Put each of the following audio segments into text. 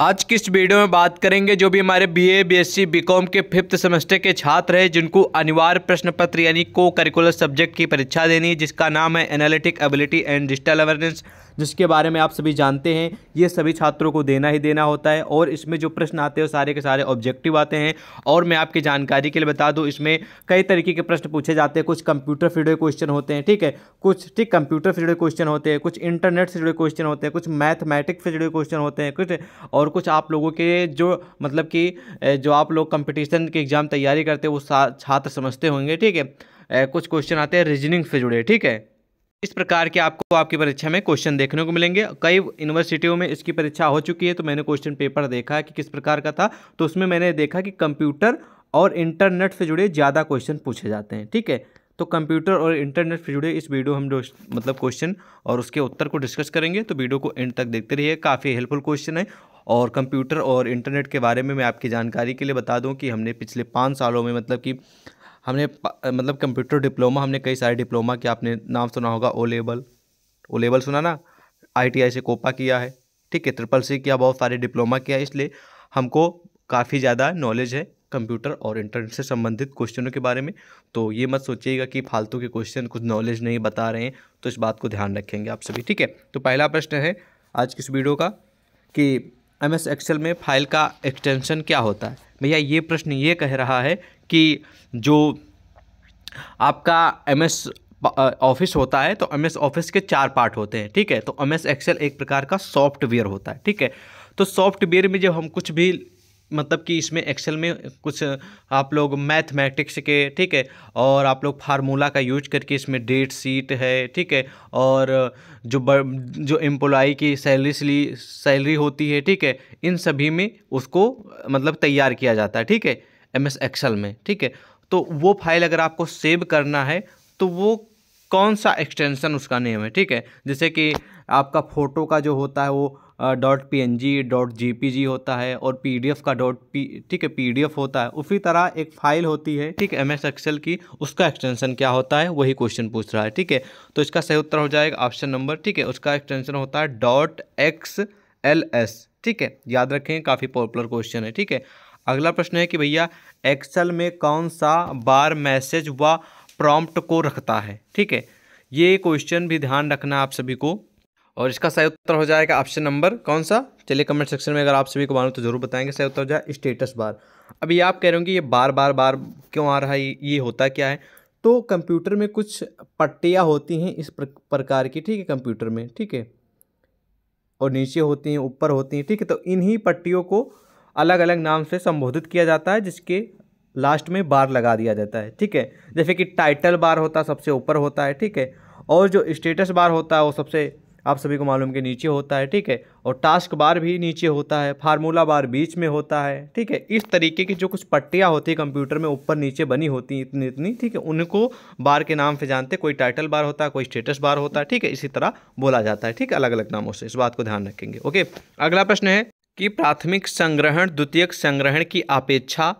आज की इस वीडियो में बात करेंगे जो भी हमारे बीए, बीएससी, बीकॉम के फिफ्थ सेमेस्टर के छात्र हैं जिनको अनिवार्य प्रश्न पत्र यानी को करिकुलर सब्जेक्ट की परीक्षा देनी है जिसका नाम है analytic ability and digital awareness जिसके बारे में आप सभी जानते हैं ये सभी छात्रों को देना ही देना होता है और इसमें जो प्रश्न आते हैं सारे के सारे ऑब्जेक्टिव आते हैं और मैं आपकी जानकारी के लिए बता दूँ इसमें कई तरीके के प्रश्न पूछे जाते हैं कुछ कंप्यूटर से जुड़े क्वेश्चन होते हैं ठीक है कुछ ठीक कंप्यूटर से जुड़े क्वेश्चन होते हैं कुछ इंटरनेट से जुड़े क्वेश्चन होते हैं कुछ मैथमेटिक्स से जुड़े क्वेश्चन होते हैं कुछ और कुछ आप लोगों के जो मतलब कि जो आप लोग कंपटीशन के एग्ज़ाम तैयारी करते हैं वो छात्र समझते होंगे ठीक है कुछ क्वेश्चन आते हैं रीजनिंग से जुड़े ठीक है इस प्रकार के आपको आपकी परीक्षा में क्वेश्चन देखने को मिलेंगे कई यूनिवर्सिटियों में इसकी परीक्षा हो चुकी है तो मैंने क्वेश्चन पेपर देखा है कि किस प्रकार का था तो उसमें मैंने देखा कि कंप्यूटर और इंटरनेट से जुड़े ज़्यादा क्वेश्चन पूछे जाते हैं ठीक है तो कंप्यूटर और इंटरनेट से जुड़े इस वीडियो हम मतलब क्वेश्चन और उसके उत्तर को डिस्कस करेंगे तो वीडियो को एंड तक देखते रहिए काफ़ी हेल्पफुल क्वेश्चन है और कंप्यूटर और इंटरनेट के बारे में मैं आपकी जानकारी के लिए बता दूं कि हमने पिछले पाँच सालों में मतलब कि हमने मतलब कंप्यूटर डिप्लोमा हमने कई सारे डिप्लोमा के आपने नाम सुना होगा ओ लेवल ओ लेवल सुना ना आईटीआई से कोपा किया है ठीक है ट्रिपल सी किया बहुत सारे डिप्लोमा किया इसलिए हमको काफ़ी ज़्यादा नॉलेज है कंप्यूटर और इंटरनेट से संबंधित क्वेश्चनों के बारे में तो ये मत सोचिएगा कि फालतू के क्वेश्चन कुछ नॉलेज नहीं बता रहे हैं तो इस बात को ध्यान रखेंगे आप सभी ठीक है तो पहला प्रश्न है आज की इस वीडियो का कि एम एस में फाइल का एक्सटेंशन क्या होता है भैया ये प्रश्न ये कह रहा है कि जो आपका एम एस ऑफिस होता है तो एम एस ऑफिस के चार पार्ट होते हैं ठीक है तो एम एस एक्सेल एक प्रकार का सॉफ्टवेयर होता है ठीक है तो सॉफ्टवेयर में जब हम कुछ भी मतलब कि इसमें एक्सेल में कुछ आप लोग मैथमेटिक्स के ठीक है और आप लोग फार्मूला का यूज करके इसमें डेट सीट है ठीक है और जो ब, जो एम्प्लॉ की सैलरी सैलरी होती है ठीक है इन सभी में उसको मतलब तैयार किया जाता है ठीक है एम एस एक्सल में ठीक है तो वो फाइल अगर आपको सेव करना है तो वो कौन सा एक्सटेंशन उसका नेम है ठीक है जैसे कि आपका फ़ोटो का जो होता है वो dot P N G dot G P G होता है और पी डी एफ़ का डॉट पी ठीक है पी डी एफ़ होता है उसी तरह एक फ़ाइल होती है ठीक है एम एस एक्सेल की उसका एक्सटेंशन क्या होता है वही क्वेश्चन पूछ रहा है ठीक है तो इसका सही उत्तर हो जाएगा ऑप्शन नंबर ठीक है उसका एक्सटेंशन होता है डॉट एक्स एल एस ठीक है याद रखें काफ़ी पॉपुलर क्वेश्चन है ठीक है अगला प्रश्न है कि भैया एक्सेल में कौन सा बार मैसेज व प्रॉम्प्ट को रखता है ठीक है ये क्वेश्चन भी ध्यान रखना आप सभी को और इसका सही उत्तर हो जाएगा ऑप्शन नंबर कौन सा चलिए कमेंट सेक्शन में अगर आप सभी को मानो तो जरूर बताएंगे सही उत्तर हो जाए स्टेटस बार अभी आप कह रहे होंगे ये बार बार बार क्यों आ रहा है ये होता क्या है तो कंप्यूटर में कुछ पट्टियाँ होती हैं इस प्रकार की ठीक है कंप्यूटर में ठीक है और नीचे होती हैं ऊपर होती हैं ठीक है तो इन्हीं पट्टियों को अलग अलग नाम से संबोधित किया जाता है जिसके लास्ट में बार लगा दिया जाता है ठीक है जैसे कि टाइटल बार होता है सबसे ऊपर होता है ठीक है और जो स्टेटस बार होता है वो सबसे आप सभी को मालूम के नीचे होता है ठीक है और टास्क बार भी नीचे होता है फार्मूला बार बीच में होता है ठीक है इस तरीके की जो कुछ पट्टियाँ होती है कंप्यूटर में ऊपर नीचे बनी होती हैं इतनी इतनी ठीक है उनको बार के नाम से जानते कोई टाइटल बार होता है कोई स्टेटस बार होता है ठीक है इसी तरह बोला जाता है ठीक है अलग अलग नामों से इस बात को ध्यान रखेंगे ओके अगला प्रश्न है कि प्राथमिक संग्रहण द्वितीयक संग्रहण की अपेक्षा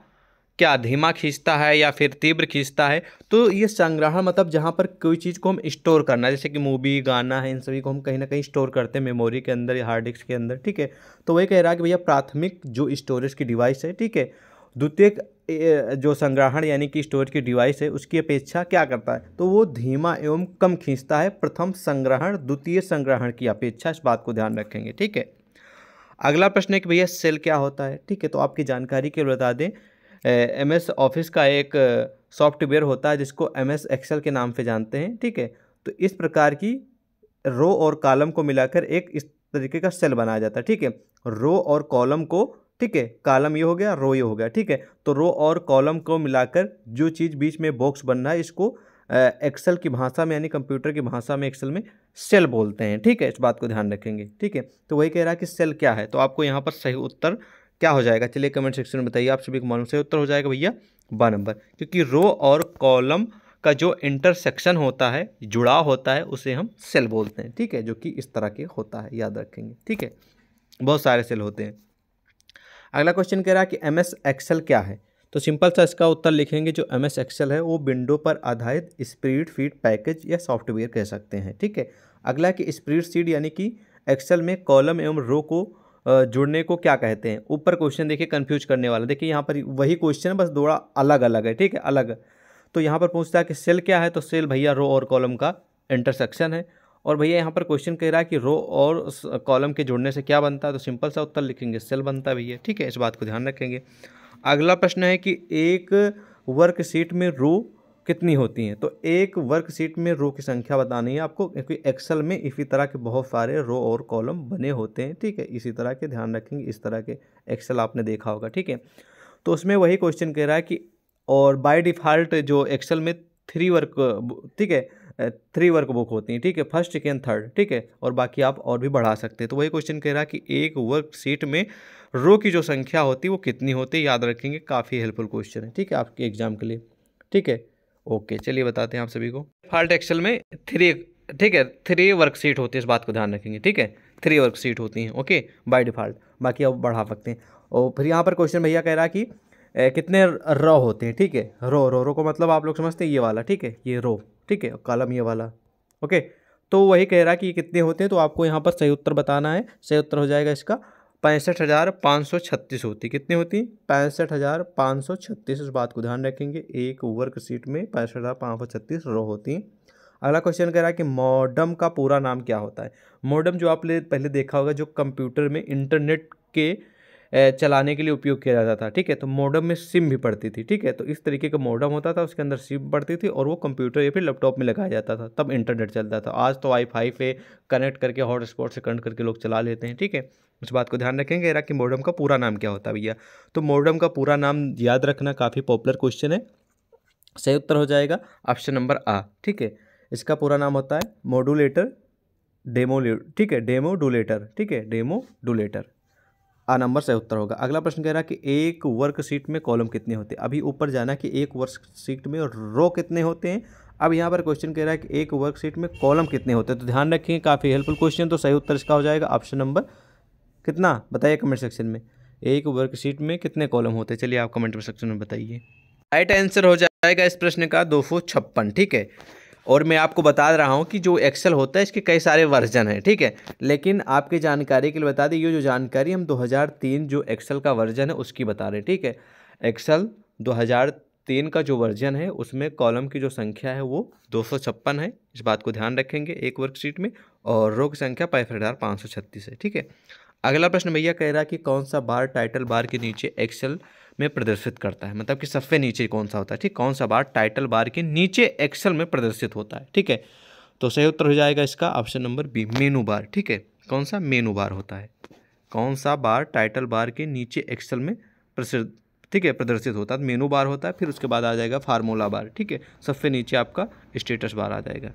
क्या धीमा खींचता है या फिर तीव्र खींचता है तो ये संग्रहण मतलब जहाँ पर कोई चीज़ को हम स्टोर करना है जैसे कि मूवी गाना है इन सभी को हम कहीं ना कहीं स्टोर करते हैं मेमोरी के अंदर या हार्ड डिस्क के अंदर ठीक है तो वही कह रहा है कि भैया प्राथमिक जो स्टोरेज की डिवाइस है ठीक है द्वितीयक जो संग्रहण यानी कि स्टोरेज की डिवाइस है उसकी अपेक्षा क्या करता है तो वो धीमा एवं कम खींचता है प्रथम संग्रहण द्वितीय संग्रहण की अपेक्षा इस बात को ध्यान रखेंगे ठीक है अगला प्रश्न है कि भैया सेल क्या होता है ठीक है तो आपकी जानकारी के बता दें एम एस ऑफिस का एक सॉफ्टवेयर होता है जिसको एम एस के नाम से जानते हैं ठीक है तो इस प्रकार की रो और कॉलम को मिलाकर एक इस तरीके का सेल बनाया जाता है ठीक है रो और कॉलम को ठीक है कॉलम ये हो गया रो ये हो गया ठीक है तो रो और कॉलम को मिलाकर जो चीज़ बीच में बॉक्स बनना है इसको एक्सेल की भाषा में यानी कंप्यूटर की भाषा में एक्सेल में सेल बोलते हैं ठीक है इस बात को ध्यान रखेंगे ठीक है तो वही कह रहा है कि सेल क्या है तो आपको यहाँ पर सही उत्तर क्या हो जाएगा चलिए कमेंट सेक्शन में बताइए आप सभी को मालूम सही उत्तर हो जाएगा भैया बा नंबर क्योंकि रो और कॉलम का जो इंटरसेक्शन होता है जुड़ाव होता है उसे हम सेल बोलते हैं ठीक है जो कि इस तरह के होता है याद रखेंगे ठीक है बहुत सारे सेल होते हैं अगला क्वेश्चन कह रहा है कि एम एस एक्सेल क्या है तो सिंपल सा इसका उत्तर लिखेंगे जो एम एस एक्सेल है वो विंडो पर आधारित स्प्रीड फीड पैकेज या सॉफ्टवेयर कह सकते हैं ठीक है अगला कि स्प्रीड सीड यानी कि एक्सेल में कॉलम एवं रो को जुड़ने को क्या कहते हैं ऊपर क्वेश्चन देखिए कंफ्यूज करने वाला देखिए यहाँ पर वही क्वेश्चन बस थोड़ा अलग अलग है ठीक है अलग तो यहाँ पर पूछता है कि सेल क्या है तो सेल भैया रो और कॉलम का इंटरसेक्शन है और भैया यहाँ पर क्वेश्चन कह रहा है कि रो और कॉलम के जुड़ने से क्या बनता है तो सिंपल सा उत्तर लिखेंगे सेल बनता है भैया ठीक है इस बात को ध्यान रखेंगे अगला प्रश्न है कि एक वर्कशीट में रो कितनी होती हैं तो एक वर्कशीट में रो की संख्या बतानी है आपको क्योंकि एक्सेल में इसी तरह के बहुत सारे रो और कॉलम बने होते हैं ठीक है इसी तरह के ध्यान रखेंगे इस तरह के एक्सेल आपने देखा होगा ठीक है तो उसमें वही क्वेश्चन कह रहा है कि और बाय डिफ़ॉल्ट जो एक्सेल में थ्री वर्क ठीक है थ्री वर्क बुक होती हैं ठीक है फर्स्ट सेकेंड थर्ड ठीक है और बाकी आप और भी बढ़ा सकते हैं तो वही क्वेश्चन कह रहा है कि एक वर्क सीट में रो की जो संख्या होती है वो कितनी होती है याद रखेंगे काफ़ी हेल्पफुल क्वेश्चन है ठीक है आपके एग्जाम के लिए ठीक है ओके चलिए बताते हैं आप सभी को फाल्ट एक्सल में थ्री ठीक है थ्री वर्कशीट होती है इस बात को ध्यान रखेंगे ठीक है थ्री वर्कशीट होती हैं ओके बाय डिफ़ॉल्ट बाकी आप बढ़ा सकते हैं और फिर यहाँ पर क्वेश्चन भैया कह रहा है कि ए, कितने रो होते हैं ठीक है रो रो रो को मतलब आप लोग समझते हैं ये वाला ठीक है ये रो ठीक है कालम ये वाला ओके तो वही कह रहा है कि ये कितने होते हैं तो आपको यहाँ पर सही उत्तर बताना है सही उत्तर हो जाएगा इसका पैंसठ हज़ार पाँच सौ छत्तीस होती कितनी होती पैंसठ हज़ार पाँच सौ छत्तीस उस बात को ध्यान रखेंगे एक वर्क सीट में पैंसठ हज़ार पाँच सौ छत्तीस रो होती अगला क्वेश्चन कह रहा है कि मॉडम का पूरा नाम क्या होता है मॉडम जो आपने पहले देखा होगा जो कंप्यूटर में इंटरनेट के चलाने के लिए उपयोग किया जाता था ठीक है तो मॉडम में सिम भी पड़ती थी ठीक है तो इस तरीके का मॉडम होता था उसके अंदर सिम पड़ती थी और वो कंप्यूटर या फिर लैपटॉप में लगाया जाता था तब इंटरनेट चलता था आज तो वाईफाई पे कनेक्ट करके हॉटस्पॉट से कनेक्ट करके लोग चला लेते हैं ठीक है उस बात को ध्यान रखेंगे यार कि मोडम का पूरा नाम क्या होता है भैया तो मोडम का पूरा नाम याद रखना काफ़ी पॉपुलर क्वेश्चन है सही उत्तर हो जाएगा ऑप्शन नंबर आ ठीक है इसका पूरा नाम होता है मोडुलेटर डेमो ठीक है डेमो डोलेटर ठीक है डेमो डोलेटर आ नंबर सही उत्तर होगा अगला प्रश्न कह रहा है कि एक वर्कशीट में कॉलम कितने होते हैं अभी ऊपर जाना कि एक वर्कशीट में रो कितने होते हैं अब यहाँ पर क्वेश्चन कह रहा है कि एक वर्कशीट में कॉलम कितने होते हैं तो ध्यान रखिए काफ़ी हेल्पफुल क्वेश्चन तो सही उत्तर इसका हो जाएगा ऑप्शन नंबर कितना बताइए कमेंट सेक्शन में एक वर्कशीट में कितने कॉलम होते हैं चलिए आप कमेंट सेक्शन में बताइए राइट आंसर हो जाएगा इस प्रश्न का दो ठीक है और मैं आपको बता रहा हूँ कि जो एक्सेल होता है इसके कई सारे वर्जन हैं ठीक है लेकिन आपकी जानकारी के लिए बता दें ये जो जानकारी हम 2003 जो एक्सेल का वर्जन है उसकी बता रहे हैं ठीक है एक्सेल 2003 का जो वर्जन है उसमें कॉलम की जो संख्या है वो दो है इस बात को ध्यान रखेंगे एक वर्कशीट में और रोग संख्या पैंसठ है ठीक है अगला प्रश्न भैया कह रहा है कि कौन सा बार टाइटल बार के नीचे एक्सेल में प्रदर्शित करता है मतलब कि सबसे नीचे कौन सा होता है ठीक कौन सा बार टाइटल बार के नीचे एक्सेल में प्रदर्शित होता है ठीक है तो सही उत्तर हो जाएगा इसका option number B menu bar ठीक है कौन सा मेनू बार होता है कौन सा बार टाइटल बार के नीचे एक्सेल में प्रसिद्ध ठीक है प्रदर्शित होता है मेनू बार होता है फिर उसके बाद आ जाएगा फार्मूला बार ठीक है सबसे नीचे आपका स्टेटस बार आ जाएगा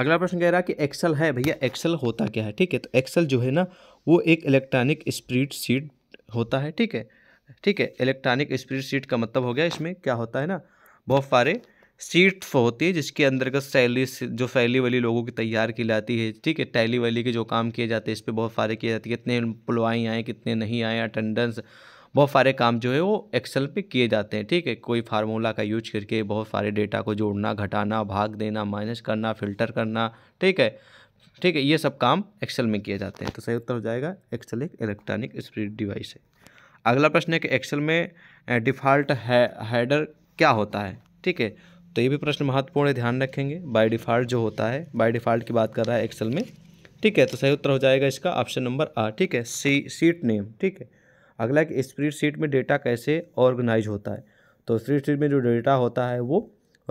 अगला प्रश्न कह रहा है कि एक्सेल है भैया एक्सेल होता क्या है ठीक है तो एक्सेल जो है ना वो एक इलेक्ट्रॉनिक स्प्रीड सीट होता है ठीक है ठीक है इलेक्ट्रॉनिक स्प्रीड सीट का मतलब हो गया इसमें क्या होता है ना बहुत सारे सीट होती है जिसके अंतर्गत सैली जो फैली वाली लोगों की तैयार की जाती है ठीक है टैली वाली के जो काम किए जाते हैं इस पर बहुत सारे किए जाते हैं कितने एम्प्लॉई आए कितने नहीं आए अटेंडेंस बहुत सारे काम जो है वो एक्सेल पे किए जाते हैं ठीक है कोई फार्मूला का यूज करके बहुत सारे डेटा को जोड़ना घटाना भाग देना माइनस करना फिल्टर करना ठीक है ठीक है ये सब काम एक्सेल में किए जाते हैं तो सही उत्तर हो जाएगा एक्सेल एक इलेक्ट्रॉनिक स्प्रीड डिवाइस है अगला प्रश्न है कि एक्सेल में डिफ़ॉल्ट हैडर क्या होता है ठीक है तो ये भी प्रश्न महत्वपूर्ण ध्यान रखेंगे बाय डिफ़ॉल्ट जो होता है बाय डिफ़ॉल्ट की बात कर रहा है एक्सेल में ठीक है तो सही उत्तर हो जाएगा इसका ऑप्शन नंबर आ ठीक है सी सीट नेम ठीक है अगला कि स्प्रीड सीट में डेटा कैसे ऑर्गेनाइज होता है तो स्प्रीड सीट में जो डेटा होता है वो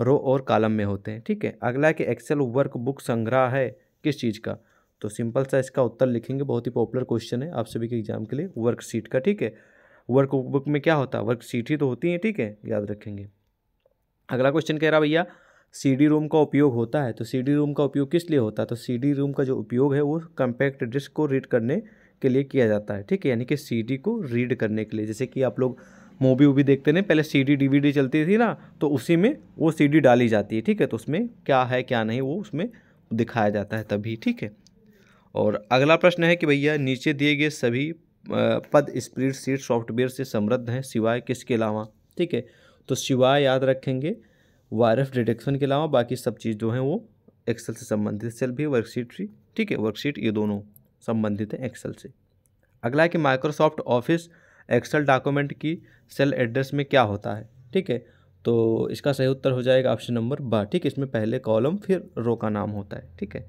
रो और कालम में होते हैं ठीक है अगला है कि एक्सेल वर्क बुक संग्रह है किस चीज़ का तो सिंपल सा इसका उत्तर लिखेंगे बहुत ही पॉपुलर क्वेश्चन है आप सभी के एग्जाम के लिए वर्कशीट का ठीक है वर्क बुक में क्या होता है वर्क सीट ही तो होती है ठीक है याद रखेंगे अगला क्वेश्चन कह रहा भैया सी डी रूम का उपयोग होता है तो सी डी रूम का उपयोग किस लिए होता है तो सी डी रूम का जो उपयोग है वो कंपैक्ट डिस्क को रीड करने के लिए किया जाता है ठीक है यानी कि सी डी को रीड करने के लिए जैसे कि आप लोग मूवी वूवी देखते ना पहले C D D V D चलती थी ना तो उसी में वो सी डी डाली जाती है ठीक है तो उसमें क्या है क्या नहीं वो उसमें दिखाया जाता है तभी ठीक है और अगला प्रश्न है कि भैया नीचे दिए गए सभी पद स्प्रीड सीट सॉफ्टवेयर से समृद्ध हैं सिवाय किसके अलावा ठीक है तो सिवाय याद रखेंगे वायरस डिटेक्शन के अलावा बाकी सब चीज़ जो है वो एक्सेल से संबंधित सेल भी वर्कशीट भी ठीक है वर्कशीट ये दोनों संबंधित हैं एक्सेल से अगला है कि माइक्रोसॉफ्ट ऑफिस एक्सेल डॉक्यूमेंट की सेल एड्रेस में क्या होता है ठीक है तो इसका सही उत्तर हो जाएगा ऑप्शन नंबर बा ठीक है इसमें पहले कॉलम फिर रो का नाम होता है ठीक है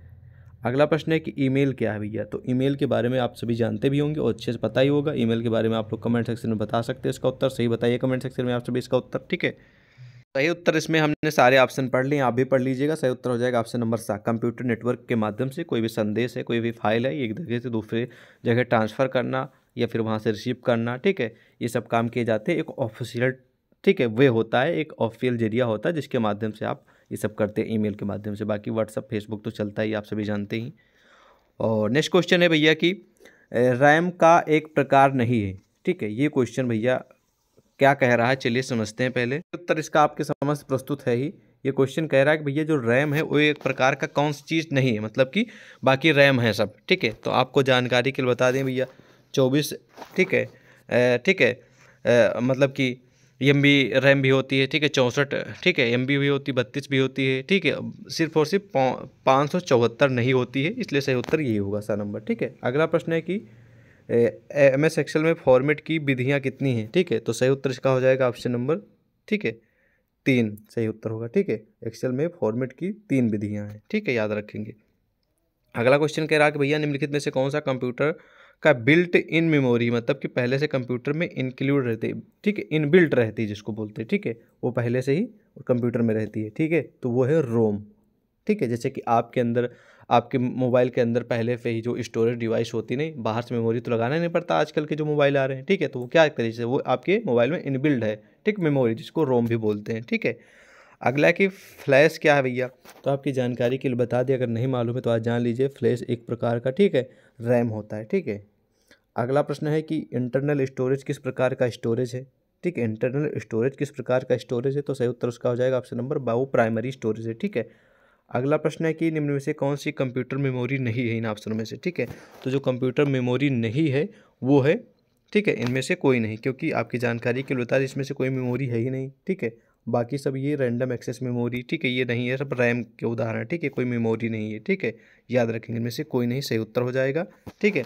अगला प्रश्न है कि ईमेल क्या है भैया तो ईमेल के बारे में आप सभी जानते भी होंगे और अच्छे से पता ही होगा ईमेल के बारे में आप लोग कमेंट सेक्शन में बता सकते हैं इसका उत्तर सही बताइए कमेंट सेक्शन में आप सभी इसका उत्तर ठीक है सही उत्तर इसमें हमने सारे ऑप्शन पढ़ लिए आप भी पढ़ लीजिएगा सही उत्तर हो जाएगा ऑप्शन नंबर सात कंप्यूटर नेटवर्क के माध्यम से कोई भी संदेश है कोई भी फाइल है एक जगह से दूसरे जगह ट्रांसफ़र करना या फिर वहाँ से रिसीव करना ठीक है ये सब काम किए जाते हैं एक ऑफिशियल ठीक है वे होता है एक ऑफिशियल जरिया होता है जिसके माध्यम से आप ये सब करते हैं ईमेल के माध्यम से बाकी व्हाट्सअप फेसबुक तो चलता ही आप सभी जानते ही और नेक्स्ट क्वेश्चन है भैया कि रैम का एक प्रकार नहीं है ठीक है ये क्वेश्चन भैया क्या कह रहा है चलिए समझते हैं पहले उत्तर इसका आपके समझ प्रस्तुत है ही ये क्वेश्चन कह रहा है कि भैया जो रैम है वो एक प्रकार का कौन सी चीज़ नहीं है मतलब कि बाकी रैम है सब ठीक है तो आपको जानकारी के लिए बता दें भैया चौबीस ठीक है ठीक है मतलब कि एम बी रैम भी होती है ठीक है चौंसठ ठीक है एम बी भी होती है बत्तीस भी होती है ठीक है सिर्फ और सिर्फ पाँच सौ चौहत्तर नहीं होती है इसलिए सही उत्तर यही होगा सा नंबर ठीक है अगला प्रश्न है कि एम एस एक्सेल में फॉर्मेट की विधियाँ कितनी हैं ठीक है तो सही उत्तर इसका हो जाएगा ऑप्शन नंबर ठीक है तीन सही उत्तर होगा ठीक है एक्सेल में फॉर्मेट की तीन विधियाँ हैं ठीक है याद रखेंगे अगला क्वेश्चन कह रहा है कि भैया निम्नलिखित में से कौन सा कंप्यूटर का बिल्ट इन मेमोरी मतलब कि पहले से कंप्यूटर में इंक्लूड रहती है ठीक है इन बिल्ट रहती है जिसको बोलते हैं ठीक है वो पहले से ही कंप्यूटर में रहती है ठीक है तो वो है रोम ठीक है जैसे कि आपके अंदर आपके मोबाइल के अंदर पहले से ही जो स्टोरेज डिवाइस होती नहीं बाहर से मेमोरी तो लगाना नहीं पड़ता आजकल के जो मोबाइल आ रहे हैं ठीक है तो वो क्या तरीके से वो आपके मोबाइल में इनबिल्ड है ठीक मेमोरी जिसको रोम भी बोलते हैं ठीक है अगला कि फ्लैश क्या है भैया तो आपकी जानकारी के लिए बता दिया अगर नहीं मालूम है तो आज जान लीजिए फ्लैश एक प्रकार का ठीक है रैम होता है ठीक है अगला प्रश्न है कि इंटरनल स्टोरेज किस प्रकार का स्टोरेज है ठीक है इंटरनल स्टोरेज किस प्रकार का स्टोरेज है तो सही उत्तर उसका हो जाएगा ऑप्शन नंबर बाऊ प्राइमरी स्टोरेज है ठीक है अगला प्रश्न है कि निम्न में से कौन सी कंप्यूटर मेमोरी नहीं है इन ऑप्शनों में से ठीक है तो जो कंप्यूटर मेमोरी नहीं है वो है ठीक है इनमें से कोई नहीं क्योंकि आपकी जानकारी के लिए बता इसमें से कोई मेमोरी है ही नहीं ठीक है बाकी सब ये रैंडम एक्सेस मेमोरी ठीक है ये नहीं है सब रैम के उदाहरण ठीक है कोई मेमोरी नहीं है ठीक है याद रखेंगे इनमें से कोई नहीं सही उत्तर हो जाएगा ठीक है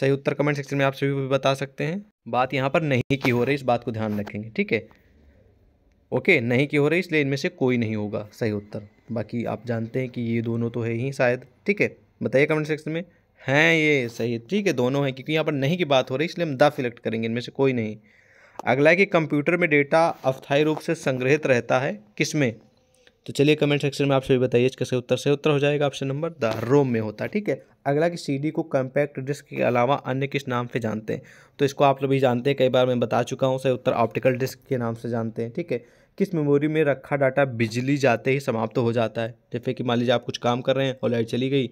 सही उत्तर कमेंट सेक्शन में आप सभी भी बता सकते हैं बात यहाँ पर नहीं की हो रही इस बात को ध्यान रखेंगे ठीक है ओके नहीं की हो रही इसलिए इनमें से कोई नहीं होगा सही उत्तर बाकी आप जानते हैं कि ये दोनों तो है ही शायद ठीक है बताइए कमेंट सेक्शन में हैं ये सही ठीक है दोनों हैं क्योंकि यहाँ पर नहीं की बात हो रही इसलिए हम दा सिलेक्ट करेंगे इनमें से कोई नहीं अगला है कि कंप्यूटर में डेटा अस्थायी रूप से संग्रहित रहता है किसमें तो चलिए कमेंट सेक्शन में आप सभी बताइए इसका सही उत्तर सही उत्तर हो जाएगा ऑप्शन नंबर द रोम में होता है ठीक है अगला कि सीडी को कंपैक्ट डिस्क के अलावा अन्य किस नाम से जानते हैं तो इसको आप लोग भी जानते हैं कई बार मैं बता चुका हूँ सही उत्तर ऑप्टिकल डिस्क के नाम से जानते हैं ठीक है किस मेमोरी में रखा डाटा बिजली जाते ही समाप्त तो हो जाता है जैसे कि मान लीजिए आप कुछ काम कर रहे हैं और लाइट चली गई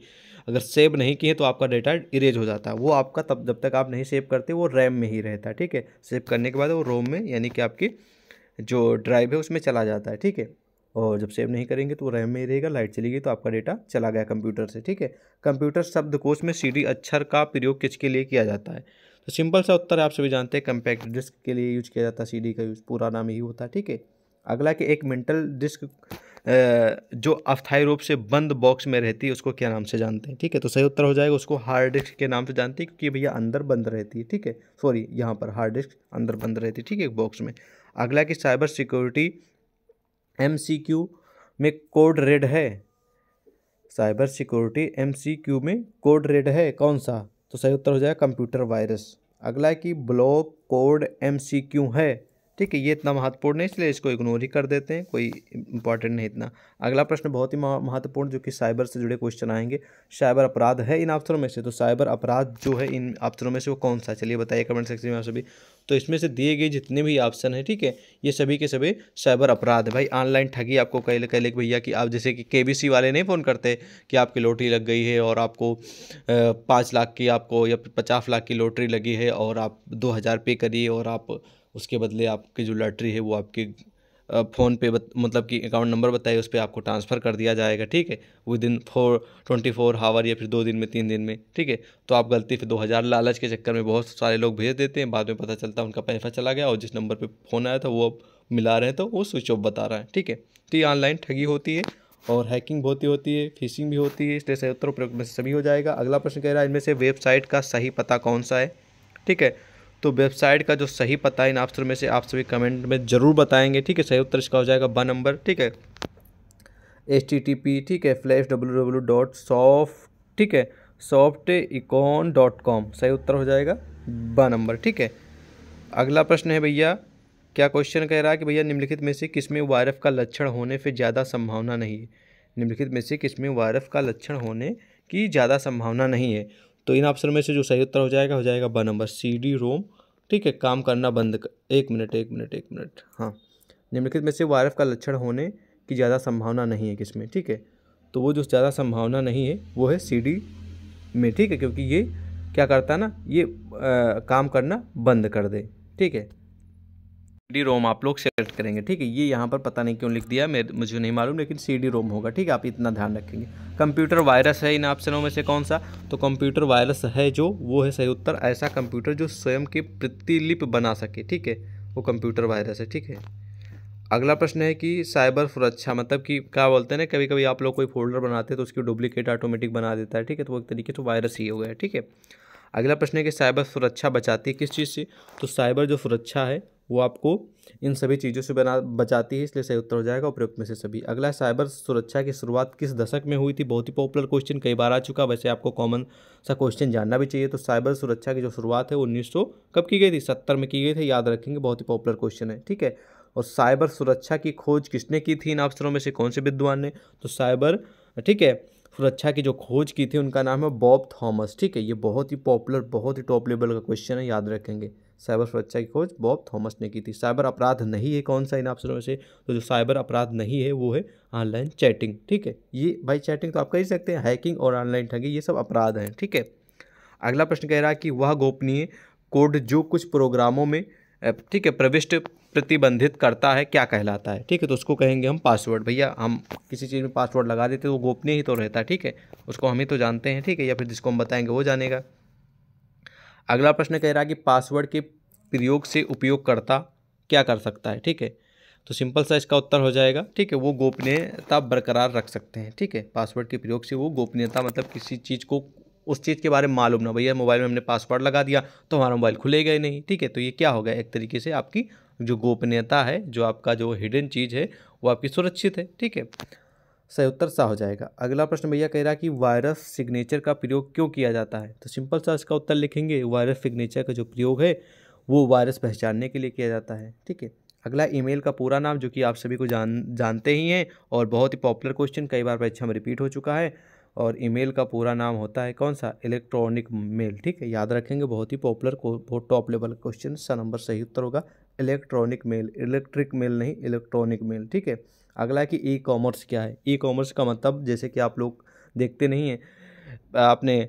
अगर सेव नहीं किए तो आपका डेटा इरेज हो जाता है वो आपका तब जब तक आप नहीं सेव करते वो रैम में ही रहता है ठीक है सेव करने के बाद वो रोम में यानी कि आपकी जो ड्राइव है उसमें चला जाता है ठीक है और जब सेव नहीं करेंगे तो रैम में ही रहेगा लाइट चली गई तो आपका डेटा चला गया कंप्यूटर से ठीक है कंप्यूटर शब्दकोश में सीडी अक्षर का प्रयोग किसके लिए किया जाता है तो सिंपल सा उत्तर आप सभी जानते हैं कंपैक्ट डिस्क के लिए यूज किया जाता है सीडी का यूज़ पूरा नाम ही होता है ठीक है अगला कि एक मेंटल डिस्क जो अस्थायी रूप से बंद बॉक्स में रहती है उसको क्या नाम से जानते हैं ठीक है तो सही उत्तर हो जाएगा उसको हार्ड डिस्क के नाम से जानते हैं क्योंकि भैया अंदर बंद रहती है ठीक है सॉरी यहाँ पर हार्ड डिस्क अंदर बंद रहती है ठीक है बॉक्स में अगला कि साइबर सिक्योरिटी एम में कोड रेड है साइबर सिक्योरिटी एम में कोड रेड है कौन सा तो सही उत्तर हो जाएगा कंप्यूटर वायरस अगला कि ब्लॉक कोड एम है ठीक है ये इतना महत्वपूर्ण है इसलिए इसको इग्नोर ही कर देते हैं कोई इंपॉर्टेंट नहीं इतना अगला प्रश्न बहुत ही महत्वपूर्ण जो कि साइबर से जुड़े क्वेश्चन आएंगे साइबर अपराध है इन अफसरों में से तो साइबर अपराध जो है इन अफसरों में से वो कौन सा चलिए बताइए कमेंट सेक्शन में आप सभी तो इसमें से दिए गए जितने भी ऑप्शन हैं ठीक है ये सभी के सभी साइबर अपराध है भाई ऑनलाइन ठगी आपको कह कह कि भैया कि आप जैसे कि के वाले नहीं फ़ोन करते कि आपकी लॉटरी लग गई है और आपको पाँच लाख की आपको या पचास लाख की लॉटरी लगी है और आप दो हज़ार पे करिए और आप उसके बदले आपकी जो लॉटरी है वो आपके फ़ोन पे बत, मतलब कि अकाउंट नंबर बताइए उस पर आपको ट्रांसफ़र कर दिया जाएगा ठीक है within four twenty four hour या फिर दो दिन में तीन दिन में ठीक है तो आप गलती फिर दो हज़ार लालच के चक्कर में बहुत सारे लोग भेज देते हैं बाद में पता चलता है उनका पैसा चला गया और जिस नंबर पर फ़ोन आया था वो अब मिला रहे हैं तो वो स्विच ऑफ बता रहा है ठीक है तो ये ऑनलाइन ठगी होती है और हैकिंग बहुत ही होती है फिशिंग भी होती है इसलिए सही उत्तर उपरोक्त में सभी हो जाएगा अगला प्रश्न कह रहा है इनमें से वेबसाइट का सही पता कौन सा है ठीक है तो वेबसाइट का जो सही पता है इन ऑप्शन में से आप सभी कमेंट में ज़रूर बताएंगे ठीक है सही उत्तर इसका हो जाएगा ब नंबर ठीक है एच टी टी पी ठीक है flash W W dot soft ठीक है सॉफ्ट इकॉन डॉट कॉम सही उत्तर हो जाएगा ब नंबर ठीक है अगला प्रश्न है भैया क्या क्वेश्चन कह रहा है कि भैया निम्नलिखित में से किसमें वायरफ का लक्षण होने पर ज़्यादा संभावना नहीं है निम्नलिखित में से किसमें वायरफ का लक्षण होने की ज़्यादा संभावना नहीं है तो इन ऑप्शन में से जो सही उत्तर हो जाएगा हो जाएगा ब नंबर सी डी रोम ठीक है काम करना बंद कर एक मिनट एक मिनट एक मिनट हाँ निम्नलिखित में से वायरफ का लक्षण होने की ज़्यादा संभावना नहीं है किसमें ठीक है तो वो जो ज़्यादा संभावना नहीं है वो है सी डी में ठीक है क्योंकि ये क्या करता है ना ये आ, काम करना बंद कर दे ठीक है डी रोम आप लोग सेलेक्ट करेंगे ठीक है ये यहाँ पर पता नहीं क्यों लिख दिया मैं मुझे नहीं मालूम लेकिन सी डी रोम होगा ठीक है आप इतना ध्यान रखेंगे कंप्यूटर वायरस है इन ऑप्शनों में से कौन सा तो कंप्यूटर वायरस है जो वो है सही उत्तर ऐसा कंप्यूटर जो स्वयं के प्रतिलिप बना सके ठीक है वो कंप्यूटर वायरस है ठीक है अगला प्रश्न है कि साइबर सुरक्षा मतलब कि क्या बोलते हैं ना कभी कभी आप लोग कोई फोल्डर बनाते हैं तो उसकी डुप्लीकेट ऑटोमेटिक बना देता है ठीक है तो वो एक तरीके से तो वायरस ही हो गया ठीक है अगला प्रश्न है कि साइबर सुरक्षा बचाती है किस चीज़ से तो साइबर जो सुरक्षा है वो आपको इन सभी चीज़ों से बना बचाती है इसलिए सही उत्तर हो जाएगा उपयुक्त में से सभी अगला साइबर सुरक्षा की शुरुआत किस दशक में हुई थी बहुत ही पॉपुलर क्वेश्चन कई बार आ चुका वैसे आपको कॉमन सा क्वेश्चन जानना भी चाहिए तो साइबर सुरक्षा की जो शुरुआत है उन्नीस कब की गई थी सत्तर में की गई थी याद रखेंगे बहुत ही पॉपुलर क्वेश्चन है ठीक है और साइबर सुरक्षा की खोज किसने की थी इन अवसरों में से कौन से विद्वान ने तो साइबर ठीक है सुरक्षा की जो खोज की थी उनका नाम है बॉब थॉमस ठीक है ये बहुत ही पॉपुलर बहुत ही टॉप लेवल का क्वेश्चन है याद रखेंगे साइबर सुरक्षा की खोज बॉब थॉमस ने की थी साइबर अपराध नहीं है कौन सा इन ऑप्शनों में से तो जो साइबर अपराध नहीं है वो है ऑनलाइन चैटिंग ठीक है ये भाई चैटिंग तो आप कर ही सकते हैं हैकिंग और ऑनलाइन ठगी ये सब अपराध हैं ठीक है अगला प्रश्न कह रहा है कि वह गोपनीय कोड जो कुछ प्रोग्रामों में ठीक है प्रविष्ट प्रतिबंधित करता है क्या कहलाता है ठीक है तो उसको कहेंगे हम पासवर्ड भैया हम किसी चीज़ में पासवर्ड लगा देते तो वो गोपनीय ही तो रहता है ठीक है उसको हम ही तो जानते हैं ठीक है या फिर जिसको हम बताएंगे वो जानेगा अगला प्रश्न कह रहा है कि पासवर्ड के प्रयोग से उपयोगकर्ता क्या कर सकता है ठीक है तो सिंपल सा इसका उत्तर हो जाएगा ठीक है वो गोपनीयता बरकरार रख सकते हैं ठीक है पासवर्ड के प्रयोग से वो गोपनीयता मतलब किसी चीज़ को उस चीज़ के बारे में मालूम ना भैया मोबाइल में हमने पासवर्ड लगा दिया तो हमारा मोबाइल खुलेगा ही नहीं ठीक है तो ये क्या होगा एक तरीके से आपकी जो गोपनीयता है जो आपका जो हिडन चीज़ है वो आपकी सुरक्षित है ठीक है सही उत्तर सा हो जाएगा अगला प्रश्न भैया कह रहा है कि वायरस सिग्नेचर का प्रयोग क्यों किया जाता है तो सिंपल सा इसका उत्तर लिखेंगे वायरस सिग्नेचर का जो प्रयोग है वो वायरस पहचानने के लिए किया जाता है ठीक है अगला ईमेल का पूरा नाम जो कि आप सभी को जान जानते ही हैं और बहुत ही पॉपुलर क्वेश्चन कई बार परीक्षा में रिपीट हो चुका है और ईमेल का पूरा नाम होता है कौन सा इलेक्ट्रॉनिक मेल ठीक है याद रखेंगे बहुत ही पॉपुलर बहुत टॉप लेवल क्वेश्चन सा नंबर सही उत्तर होगा इलेक्ट्रॉनिक मेल इलेक्ट्रिक मेल नहीं इलेक्ट्रॉनिक मेल ठीक है अगला कि ई कॉमर्स क्या है ई कॉमर्स का मतलब जैसे कि आप लोग देखते नहीं हैं आपने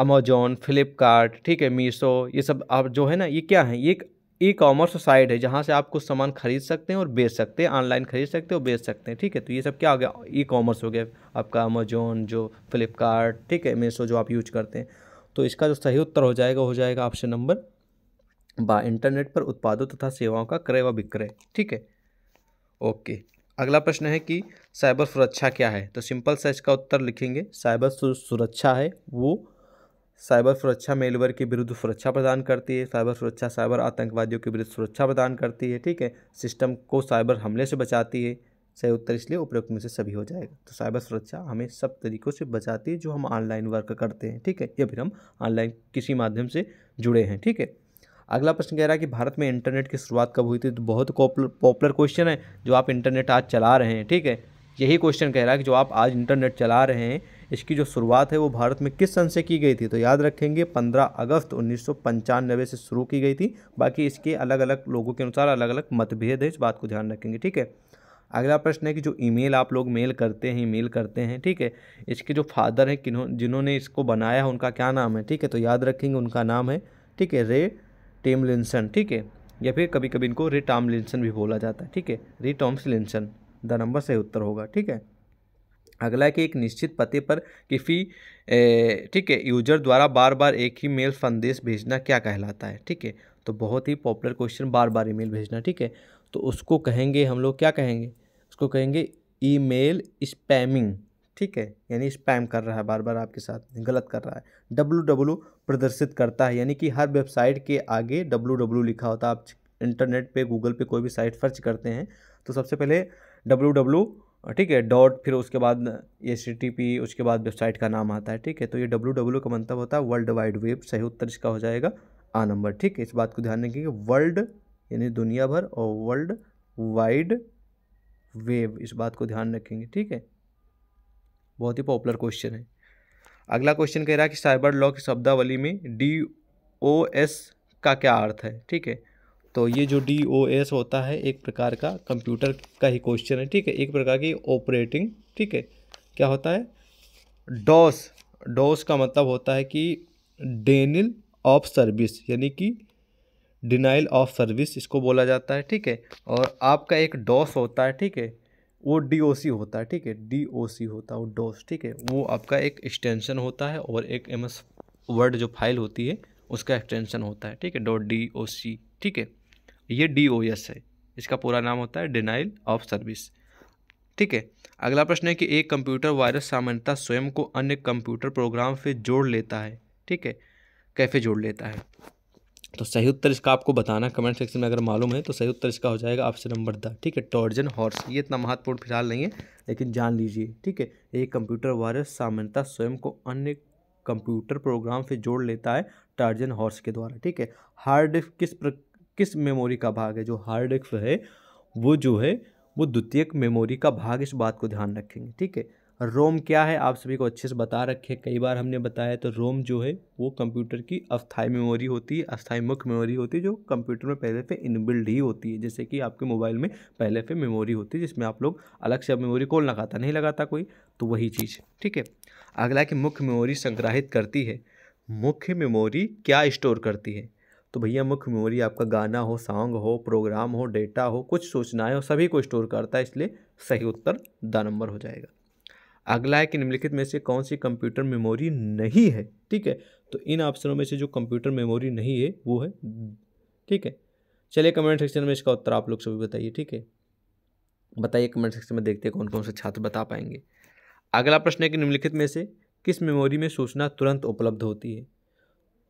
अमेजोन फ्लिपकार्ट ठीक है मीशो ये सब आप जो है ना ये क्या है ये एक ई कॉमर्स साइट है जहाँ से आप कुछ सामान खरीद सकते हैं और बेच सकते हैं ऑनलाइन खरीद सकते हैं और बेच सकते हैं ठीक है तो ये सब क्या हो गया ई कॉमर्स हो गया आपका अमेजोन जो फ्लिपकार्ट ठीक है मीशो जो आप यूज करते हैं तो इसका जो सही उत्तर हो जाएगा हो जाएगा ऑप्शन नंबर बा इंटरनेट पर उत्पादों तथा सेवाओं का क्रय व विक्रय ठीक है ओके अगला प्रश्न है कि साइबर सुरक्षा क्या है तो सिंपल सा इसका उत्तर लिखेंगे साइबर सुरक्षा है वो साइबर सुरक्षा मेलवेयर के विरुद्ध सुरक्षा प्रदान करती है साइबर सुरक्षा साइबर आतंकवादियों के विरुद्ध सुरक्षा प्रदान करती है ठीक है सिस्टम को साइबर हमले से बचाती है सही उत्तर इसलिए उपयुक्त में से सभी हो जाएगा तो साइबर सुरक्षा हमें सब तरीकों से बचाती है जो हम ऑनलाइन वर्क करते हैं ठीक है या फिर हम ऑनलाइन किसी माध्यम से जुड़े हैं ठीक है अगला प्रश्न कह रहा है कि भारत में इंटरनेट की शुरुआत कब हुई थी तो बहुत पॉपुलर क्वेश्चन है जो आप इंटरनेट आज चला रहे हैं ठीक है यही क्वेश्चन कह रहा है कि जो आप आज इंटरनेट चला रहे हैं इसकी जो शुरुआत है वो भारत में किस सन से की गई थी तो याद रखेंगे 15 अगस्त उन्नीस से शुरू की गई थी बाकी इसके अलग अलग लोगों के अनुसार अलग अलग मतभेद है इस बात को ध्यान रखेंगे ठीक है अगला प्रश्न है कि जो ईमेल आप लोग मेल करते हैं मेल करते हैं ठीक है इसके जो फादर हैं किन्हों जिन्होंने इसको बनाया है उनका क्या नाम है ठीक है तो याद रखेंगे उनका नाम है ठीक है रे टेमलिनसन ठीक है या फिर कभी कभी इनको रिटामलिनसन भी बोला जाता है ठीक है रिटॉम्सलिनसन द नंबर सही उत्तर होगा ठीक है अगला है कि एक निश्चित पते पर किसी ठीक है यूजर द्वारा बार बार एक ही मेल संदेश भेजना क्या कहलाता है ठीक है तो बहुत ही पॉपुलर क्वेश्चन बार बार ईमेल भेजना ठीक है तो उसको कहेंगे हम लोग क्या कहेंगे उसको कहेंगे ईमेल स्पैमिंग ठीक है यानी स्पैम कर रहा है बार बार आपके साथ गलत कर रहा है डब्लू डब्लू प्रदर्शित करता है यानी कि हर वेबसाइट के आगे डब्लू डब्लू लिखा होता है आप इंटरनेट पे गूगल पे कोई भी साइट सर्च करते हैं तो सबसे पहले डब्लू डब्लू ठीक है डॉट फिर उसके बाद सी टी पी उसके बाद वेबसाइट का नाम आता है ठीक है तो ये डब्लू डब्लू का मतलब होता है वर्ल्ड वाइड वेब सही उत्तर इसका हो जाएगा आ नंबर ठीक है इस बात को ध्यान रखेंगे वर्ल्ड यानी दुनिया भर और वर्ल्ड वाइड वेब इस बात को ध्यान रखेंगे ठीक है बहुत ही पॉपुलर क्वेश्चन है अगला क्वेश्चन कह रहा है कि साइबर लॉ की शब्दावली में डी ओ एस का क्या अर्थ है ठीक है तो ये जो डी ओ एस होता है एक प्रकार का कंप्यूटर का ही क्वेश्चन है ठीक है एक प्रकार की ऑपरेटिंग ठीक है क्या होता है डॉस डॉस का मतलब होता है कि डेनिल ऑफ सर्विस यानी कि डिनाइल ऑफ सर्विस इसको बोला जाता है ठीक है और आपका एक डॉस होता है ठीक है वो डी होता है ठीक है डी होता है वो डोस ठीक है वो आपका एक एक्सटेंशन होता है और एक एम वर्ड जो फाइल होती है उसका एक्सटेंशन होता है ठीक है डॉट डी ओ सी ठीक है ये डी ओ एस है इसका पूरा नाम होता है डिनाइल ऑफ सर्विस ठीक है अगला प्रश्न है कि एक कंप्यूटर वायरस सामान्यतः स्वयं को अन्य कंप्यूटर प्रोग्राम से जोड़ लेता है ठीक है कैफे जोड़ लेता है तो सही उत्तर इसका आपको बताना कमेंट सेक्शन में अगर मालूम है तो सही उत्तर इसका हो जाएगा ऑप्शन नंबर द ठीक है टॉर्जन हॉर्स ये इतना महत्वपूर्ण फिलहाल नहीं है लेकिन जान लीजिए ठीक है एक कंप्यूटर वायरस सामान्यता स्वयं को अन्य कंप्यूटर प्रोग्राम से जोड़ लेता है टॉर्जन हॉर्स के द्वारा ठीक है हार्ड डिस्क किस प्र किस मेमोरी का भाग है जो हार्ड डिस्क है वो जो है वो द्वितीयक मेमोरी का भाग इस बात को ध्यान रखेंगे ठीक है रोम क्या है आप सभी को अच्छे से बता रखे कई बार हमने बताया तो रोम जो है वो कंप्यूटर की अस्थाई मेमोरी होती है अस्थाई मुख्य मेमोरी होती है जो कंप्यूटर में पहले से इनबिल्ड ही होती है जैसे कि आपके मोबाइल में पहले से मेमोरी होती है जिसमें आप लोग अलग से मेमोरी कौन लगाता नहीं लगाता कोई तो वही चीज़ ठीक है अगला कि मुख्य मेमोरी संग्राहित करती है मुख्य मेमोरी क्या स्टोर करती है तो भैया मुख्य मेमोरी आपका गाना हो सॉन्ग हो प्रोग्राम हो डेटा हो कुछ सूचनाएं हो सभी को स्टोर करता है इसलिए सही उत्तर द नंबर हो जाएगा अगला है कि निम्नलिखित में से कौन सी कंप्यूटर मेमोरी नहीं है ठीक है तो इन ऑप्शनों में से जो कंप्यूटर मेमोरी नहीं है वो है ठीक है चलिए कमेंट सेक्शन में इसका उत्तर आप लोग सभी बताइए ठीक है बताइए कमेंट सेक्शन में देखते हैं कौन कौन से छात्र बता पाएंगे अगला प्रश्न है कि निम्नलिखित में से किस मेमोरी में सूचना तुरंत उपलब्ध होती है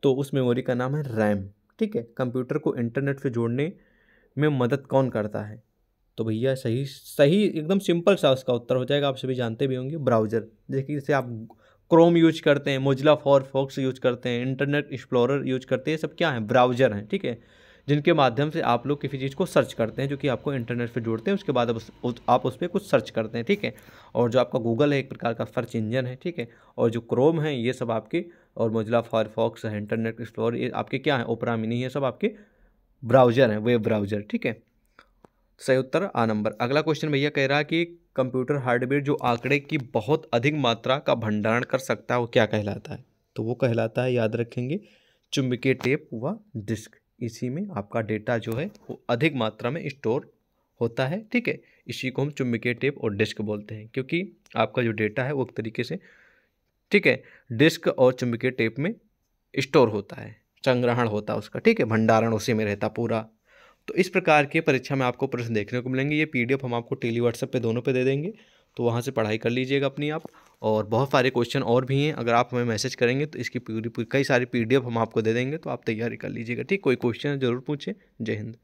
तो उस मेमोरी का नाम है रैम ठीक है कंप्यूटर को इंटरनेट से जोड़ने में मदद कौन करता है तो भैया सही सही एकदम सिंपल सा उसका उत्तर हो जाएगा आप सभी जानते भी होंगे ब्राउज़र जैसे जैसे आप क्रोम यूज करते हैं मोजिला फॉर फॉक्स यूज करते हैं इंटरनेट एक्सप्लोरर यूज करते हैं सब क्या है ब्राउज़र हैं ठीक है जिनके माध्यम से आप लोग किसी चीज़ को सर्च करते हैं जो कि आपको इंटरनेट से जोड़ते हैं उसके बाद उस, आप उस पर कुछ सर्च करते हैं ठीक है और जो आपका गूगल है एक प्रकार का सर्च इंजन है ठीक है और जो क्रोम है ये सब आपके और मोजिला फायरफॉक्स है इंटरनेट एक्सप्लोर ये आपके क्या है ओपरा मिनी ये सब आपके ब्राउज़र हैं वेब ब्राउज़र ठीक है सही उत्तर आ नंबर अगला क्वेश्चन भैया कह रहा है कि कंप्यूटर हार्डवेयर जो आंकड़े की बहुत अधिक मात्रा का भंडारण कर सकता है वो क्या कहलाता है तो वो कहलाता है याद रखेंगे चुंबकीय टेप व डिस्क इसी में आपका डेटा जो है वो अधिक मात्रा में स्टोर होता है ठीक है इसी को हम चुंबकीय टेप और डिस्क बोलते हैं क्योंकि आपका जो डेटा है वो एक तरीके से ठीक है डिस्क और चुंबकीय टेप में स्टोर होता है संग्रहण होता है उसका ठीक है भंडारण उसी में रहता पूरा तो इस प्रकार के परीक्षा में आपको प्रश्न देखने को मिलेंगे ये पीडीएफ हम आपको टेली व्हाट्सएप पे दोनों पे दे देंगे तो वहाँ से पढ़ाई कर लीजिएगा अपनी आप और बहुत सारे क्वेश्चन और भी हैं अगर आप हमें मैसेज करेंगे तो इसकी पूरी कई सारी पीडीएफ हम आपको दे देंगे तो आप तैयारी कर लीजिएगा ठीक कोई क्वेश्चन जरूर पूछें जय हिंद